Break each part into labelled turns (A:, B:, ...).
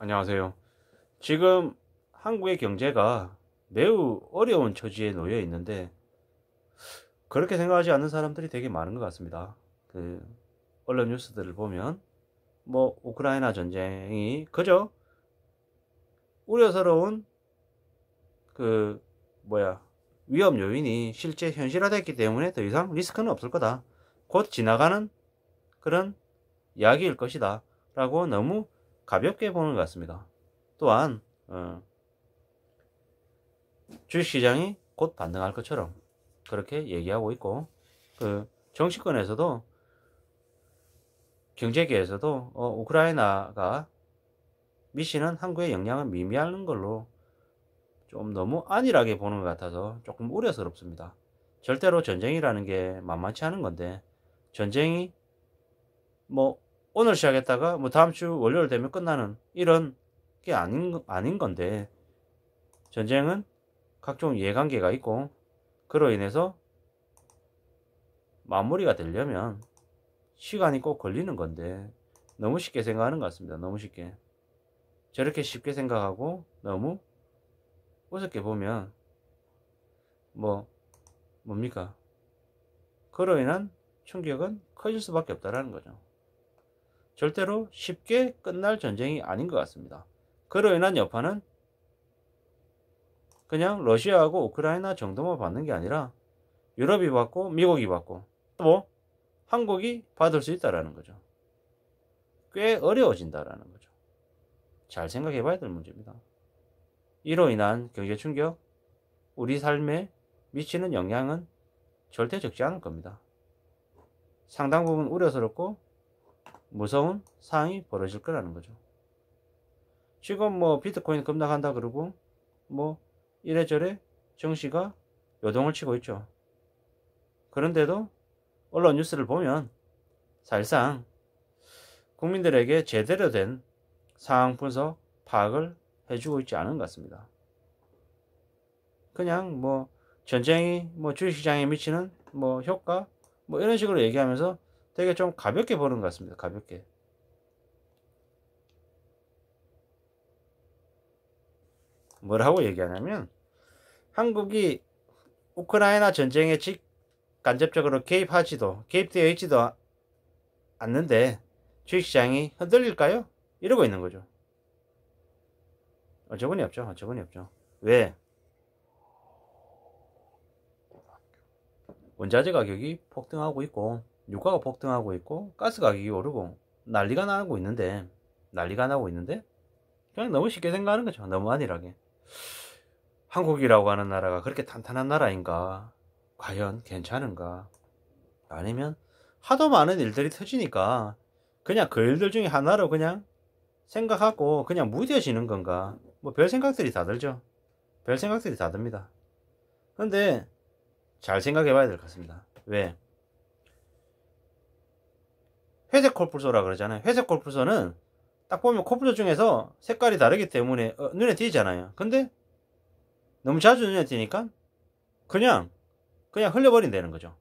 A: 안녕하세요. 지금 한국의 경제가 매우 어려운 처지에 놓여 있는데 그렇게 생각하지 않는 사람들이 되게 많은 것 같습니다. 그 언론 뉴스들을 보면 뭐 우크라이나 전쟁이 그저 우려스러운 그 뭐야 위험 요인이 실제 현실화됐기 때문에 더 이상 리스크는 없을 거다. 곧 지나가는 그런 이야기일 것이다. 라고 너무 가볍게 보는 것 같습니다. 또한 어, 주식시장이 곧 반등할 것처럼 그렇게 얘기하고 있고 그 정치권에서도 경제계에서도 어, 우크라이나가 미치는 한국의 영향을 미미하는 걸로 좀 너무 안일하게 보는 것 같아서 조금 우려스럽습니다. 절대로 전쟁이라는 게 만만치 않은 건데 전쟁이 뭐 오늘 시작했다가 뭐 다음 주 월요일 되면 끝나는 이런 게 아닌, 아닌 건데 전쟁은 각종 이해관계가 있고 그로 인해서 마무리가 되려면 시간이 꼭 걸리는 건데 너무 쉽게 생각하는 것 같습니다. 너무 쉽게 저렇게 쉽게 생각하고 너무 우습게 보면 뭐 뭡니까 그로 인한 충격은 커질 수밖에 없다라는 거죠. 절대로 쉽게 끝날 전쟁이 아닌 것 같습니다. 그로 인한 여파는 그냥 러시아하고 우크라이나 정도만 받는 게 아니라 유럽이 받고 미국이 받고 또 뭐 한국이 받을 수 있다라는 거죠. 꽤 어려워진다라는 거죠. 잘 생각해 봐야 될 문제입니다. 이로 인한 경제 충격, 우리 삶에 미치는 영향은 절대 적지 않을 겁니다. 상당 부분 우려스럽고 무서운 상황이 벌어질 거라는 거죠. 지금 뭐 비트코인 급락한다 그러고 뭐 이래저래 정시가 요동을 치고 있죠. 그런데도 언론 뉴스를 보면 사실상 국민들에게 제대로 된 상황 분석 파악을 해주고 있지 않은 것 같습니다. 그냥 뭐 전쟁이 뭐 주식시장에 미치는 뭐 효과 뭐 이런 식으로 얘기하면서 되게 좀 가볍게 보는 것 같습니다. 가볍게. 뭐라고 얘기하냐면 한국이 우크라이나 전쟁에 직 간접적으로 개입하지도 개입되어 있지도 아, 않는데 주식시장이 흔들릴까요? 이러고 있는 거죠. 어처구니 없죠. 어처구니 없죠. 왜? 원자재 가격이 폭등하고 있고 유가가 폭등하고 있고 가스 가격이 오르고 난리가 나고 있는데 난리가 나고 있는데 그냥 너무 쉽게 생각하는 거죠 너무 안일하게 한국이라고 하는 나라가 그렇게 탄탄한 나라인가 과연 괜찮은가 아니면 하도 많은 일들이 터지니까 그냥 그 일들 중에 하나로 그냥 생각하고 그냥 무뎌지는 건가 뭐 별 생각들이 다 들죠 별 생각들이 다 듭니다 근데 잘 생각해 봐야 될 것 같습니다 왜 회색 코뿔소라 그러잖아요. 회색 코뿔소는 딱 보면 코뿔소 중에서 색깔이 다르기 때문에 어, 눈에 띄잖아요. 근데 너무 자주 눈에 띄니까 그냥 그냥 흘려버린다는 거죠.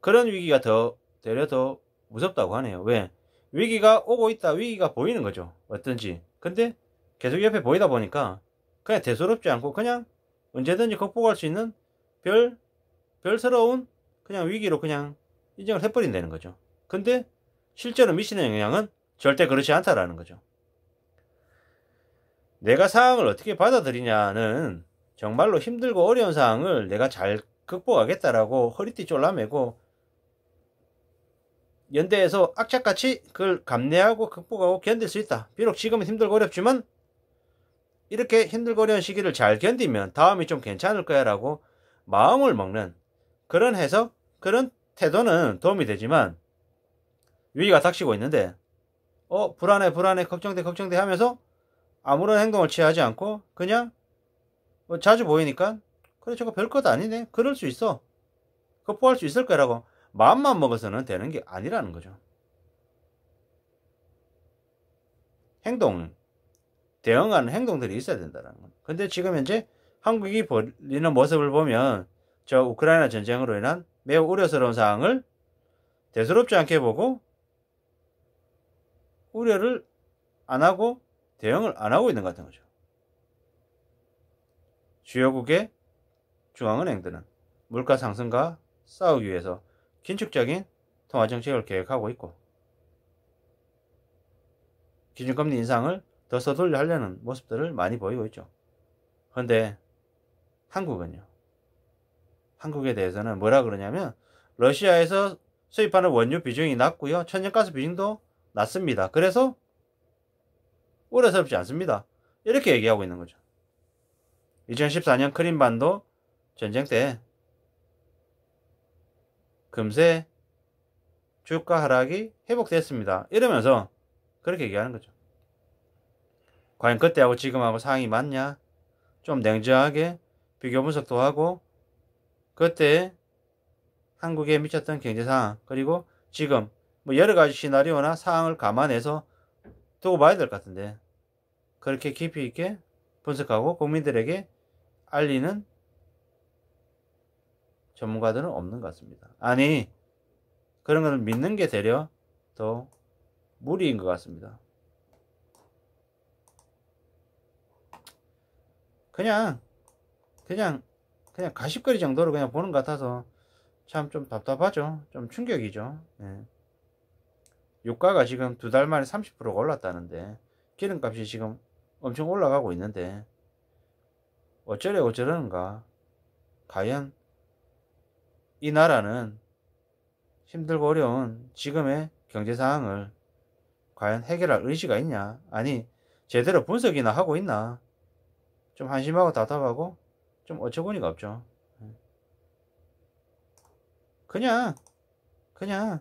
A: 그런 위기가 더 되려 더 무섭다고 하네요. 왜? 위기가 오고 있다. 위기가 보이는 거죠. 어떤지. 근데 계속 옆에 보이다 보니까 그냥 대수롭지 않고 그냥 언제든지 극복할 수 있는 별 별스러운 그냥 위기로 그냥 인정을 해버린다는 거죠. 근데 실제로 미신의 영향은 절대 그렇지 않다라는 거죠. 내가 상황을 어떻게 받아들이냐는 정말로 힘들고 어려운 상황을 내가 잘 극복하겠다라고 허리띠 졸라매고 연대에서 악착같이 그걸 감내하고 극복하고 견딜 수 있다. 비록 지금은 힘들고 어렵지만 이렇게 힘들고 어려운 시기를 잘 견디면 다음이 좀 괜찮을 거야 라고 마음을 먹는 그런 해석, 그런 태도는 도움이 되지만 위기가 닥치고 있는데 어 불안해 불안해 걱정돼 걱정돼 하면서 아무런 행동을 취하지 않고 그냥 뭐 자주 보이니까 그래 저거 별것 아니네 그럴 수 있어 극복할 수 있을 거라고 마음만 먹어서는 되는 게 아니라는 거죠 행동 대응하는 행동들이 있어야 된다는 건 근데 지금 현재 한국이 벌이는 모습을 보면 저 우크라이나 전쟁으로 인한 매우 우려스러운 상황을 대수롭지 않게 보고 우려를 안 하고 대응을 안 하고 있는 것 같은 거죠. 주요국의 중앙은행들은 물가 상승과 싸우기 위해서 긴축적인 통화 정책을 계획하고 있고 기준금리 인상을 더 서둘려 하려는 모습들을 많이 보이고 있죠. 그런데 한국은요. 한국에 대해서는 뭐라 그러냐면 러시아에서 수입하는 원유 비중이 낮고요. 천연가스 비중도 낮습니다. 그래서 우려스럽지 않습니다. 이렇게 얘기하고 있는 거죠. 2014년 크림반도 전쟁 때 금세 주가 하락이 회복됐습니다. 이러면서 그렇게 얘기하는 거죠. 과연 그때하고 지금하고 상황이 맞냐? 좀 냉정하게 비교 분석도 하고 그때 한국에 미쳤던 경제 상황 그리고 지금 뭐 여러 가지 시나리오나 상황을 감안해서 두고 봐야 될 것 같은데 그렇게 깊이 있게 분석하고 국민들에게 알리는 전문가들은 없는 것 같습니다. 아니 그런 걸 믿는 게 되려 더 무리인 것 같습니다. 그냥 그냥 그냥 가십거리 정도로 그냥 보는 것 같아서 참 좀 답답하죠. 좀 충격이죠. 네. 유가가 지금 두 달 만에 30%가 올랐다는데 기름값이 지금 엄청 올라가고 있는데 어쩌려고 저러는가 과연 이 나라는 힘들고 어려운 지금의 경제 상황을 과연 해결할 의지가 있냐 아니 제대로 분석이나 하고 있나 좀 한심하고 답답하고 좀 어처구니가 없죠 예. 그냥 그냥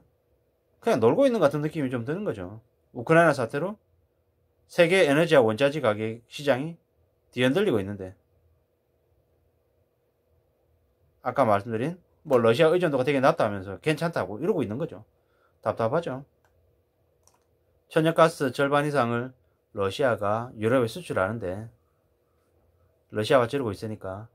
A: 그냥 놀고 있는 같은 느낌이 좀 드는 거죠. 우크라이나 사태로 세계 에너지와 원자재 가격 시장이 뒤흔들리고 있는데 아까 말씀드린 뭐 러시아 의존도가 되게 낮다 하면서 괜찮다고 이러고 있는 거죠. 답답하죠. 천연가스 절반 이상을 러시아가 유럽에 수출하는데 러시아가 지르고 있으니까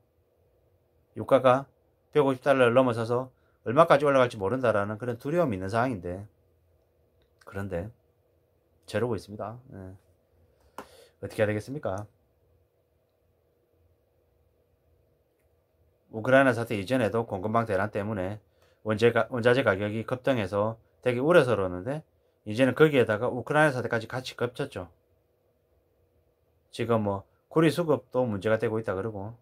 A: 유가가 150달러를 넘어서서 얼마까지 올라갈지 모른다라는 그런 두려움이 있는 상황인데 그런데 저러고 있습니다. 네. 어떻게 해야 되겠습니까? 우크라이나 사태 이전에도 공급망 대란 때문에 원재가, 원자재 가격이 급등해서 되게 우려스러웠는데 이제는 거기에다가 우크라이나 사태까지 같이 겹쳤죠. 지금 뭐 구리 수급도 문제가 되고 있다 그러고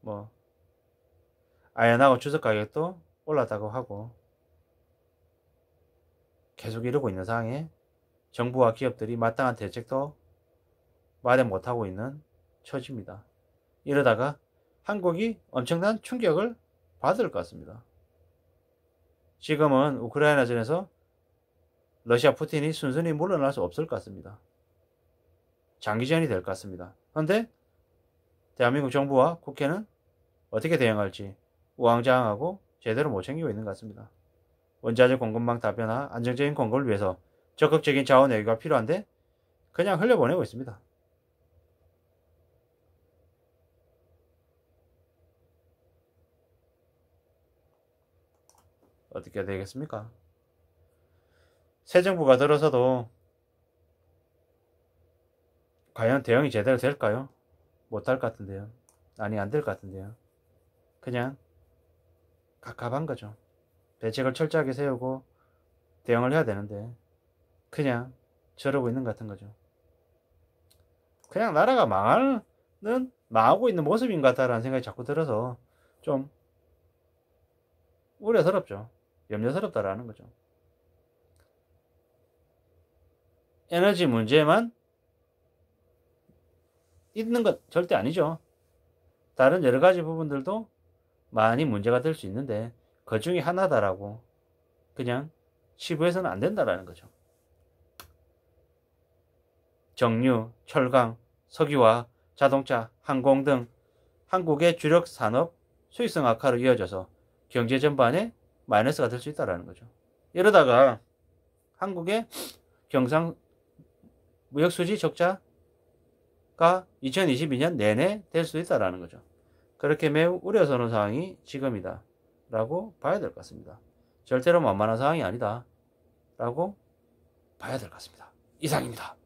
A: 뭐 아연하고 주석 가격도 올랐다고 하고 계속 이러고 있는 상황에 정부와 기업들이 마땅한 대책도 마련 못하고 있는 처지입니다. 이러다가 한국이 엄청난 충격을 받을 것 같습니다. 지금은 우크라이나전에서 러시아 푸틴이 순순히 물러날 수 없을 것 같습니다. 장기전이 될 것 같습니다. 그런데 대한민국 정부와 국회는 어떻게 대응할지 우왕좌왕하고 제대로 못 챙기고 있는 것 같습니다. 원자재 공급망 다변화, 안정적인 공급을 위해서 적극적인 자원 외교가 필요한데 그냥 흘려보내고 있습니다. 어떻게 되겠습니까? 새 정부가 들어서도 과연 대응이 제대로 될까요? 못할 것 같은데요. 아니 안 될 것 같은데요. 그냥 갑갑한 거죠. 대책을 철저하게 세우고 대응을 해야 되는데 그냥 저러고 있는 같은 거죠. 그냥 나라가 망하는 망하고 있는 모습인 것 같다라는 생각이 자꾸 들어서 좀 우려스럽죠. 염려스럽다라는 거죠. 에너지 문제만 있는 것 절대 아니죠. 다른 여러 가지 부분들도 많이 문제가 될 수 있는데 그 중에 하나다라고 그냥 시부해서는 안 된다라는 거죠. 정유, 철강, 석유와 자동차, 항공 등 한국의 주력 산업 수익성 악화로 이어져서 경제 전반에 마이너스가 될 수있다는 거죠. 이러다가 한국의 경상 무역수지 적자가 2022년 내내 될 수있다는 거죠. 그렇게 매우 우려스러운 상황이 지금이다. 라고 봐야 될 것 같습니다. 절대로 만만한 상황이 아니다. 라고 봐야 될 것 같습니다. 이상입니다.